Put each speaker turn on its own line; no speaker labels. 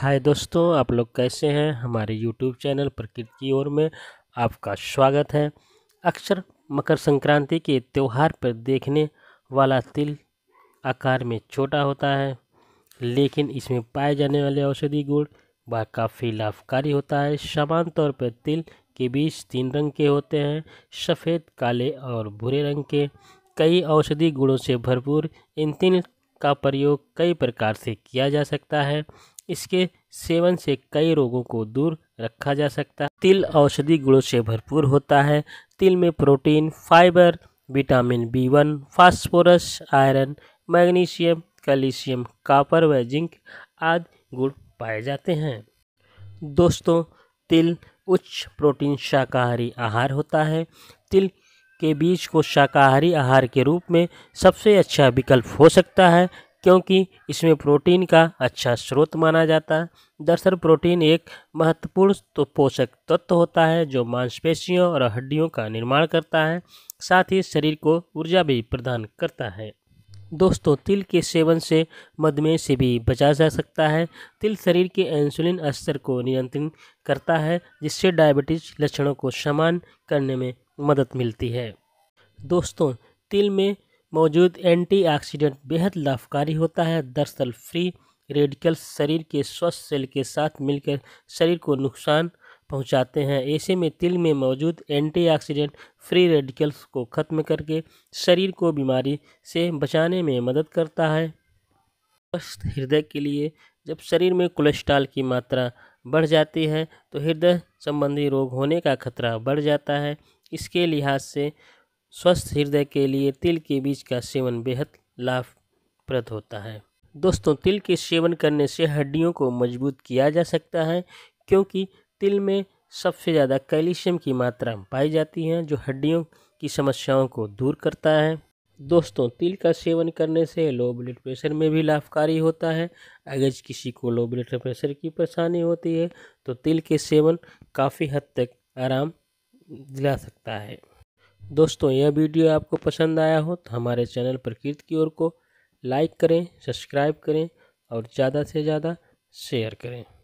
हाय दोस्तों आप लोग कैसे हैं हमारे यूट्यूब चैनल प्रकृति की ओर में आपका स्वागत है अक्सर मकर संक्रांति के त्यौहार पर देखने वाला तिल आकार में छोटा होता है लेकिन इसमें पाए जाने वाले औषधि गुण वह काफ़ी लाभकारी होता है समान तौर पर तिल के बीज तीन रंग के होते हैं सफ़ेद काले और भूरे रंग के कई औषधि गुणों से भरपूर इन तिल का प्रयोग कई प्रकार से किया जा सकता है इसके सेवन से कई रोगों को दूर रखा जा सकता है तिल औषधि गुणों से भरपूर होता है तिल में protein fibre vitamin B one phosphorus iron magnesium calcium copper व जिंक आदि गुण पाए जाते हैं दोस्तों तिल उच्च प्रोटीन शाकाहारी आहार होता है तिल के बीज को शाकाहारी आहार के रूप में सबसे अच्छा विकल्प हो सकता है क्योंकि इसमें प्रोटीन का अच्छा स्रोत माना जाता है दरअसल प्रोटीन एक महत्वपूर्ण तो पोषक तत्व होता है जो मांसपेशियों और हड्डियों का निर्माण करता है साथ ही शरीर को ऊर्जा भी प्रदान करता है दोस्तों तिल के सेवन से मधुमेह से भी बचा जा सकता है तिल शरीर के इंसुलिन स्तर को नियंत्रित करता है जिससे डायबिटीज लक्षणों को समान करने में मदद मिलती है दोस्तों तिल में मौजूद एंटीऑक्सीडेंट बेहद लाभकारी होता है दरअसल फ्री रेडिकल शरीर के स्वस्थ सेल के साथ मिलकर शरीर को नुकसान पहुंचाते हैं ऐसे में तिल में मौजूद एंटीऑक्सीडेंट फ्री रेडिकल्स को ख़त्म करके शरीर को बीमारी से बचाने में मदद करता है स्वस्थ हृदय के लिए जब शरीर में कोलेस्ट्रॉल की मात्रा बढ़ जाती है तो हृदय संबंधी रोग होने का खतरा बढ़ जाता है इसके लिहाज से स्वस्थ हृदय के लिए तिल के बीज का सेवन बेहद लाभप्रद होता है दोस्तों तिल के सेवन करने से हड्डियों को मजबूत किया जा सकता है क्योंकि तिल में सबसे ज़्यादा कैल्शियम की मात्रा पाई जाती है जो हड्डियों की समस्याओं को दूर करता है दोस्तों तिल का सेवन करने से लो ब्लड प्रेशर में भी लाभकारी होता है अगर किसी को लो ब्लड प्रेशर की परेशानी होती है तो तिल के सेवन काफ़ी हद तक आराम दिला सकता है दोस्तों यह वीडियो आपको पसंद आया हो तो हमारे चैनल प्रकृति की ओर को लाइक करें सब्सक्राइब करें और ज़्यादा से ज़्यादा शेयर करें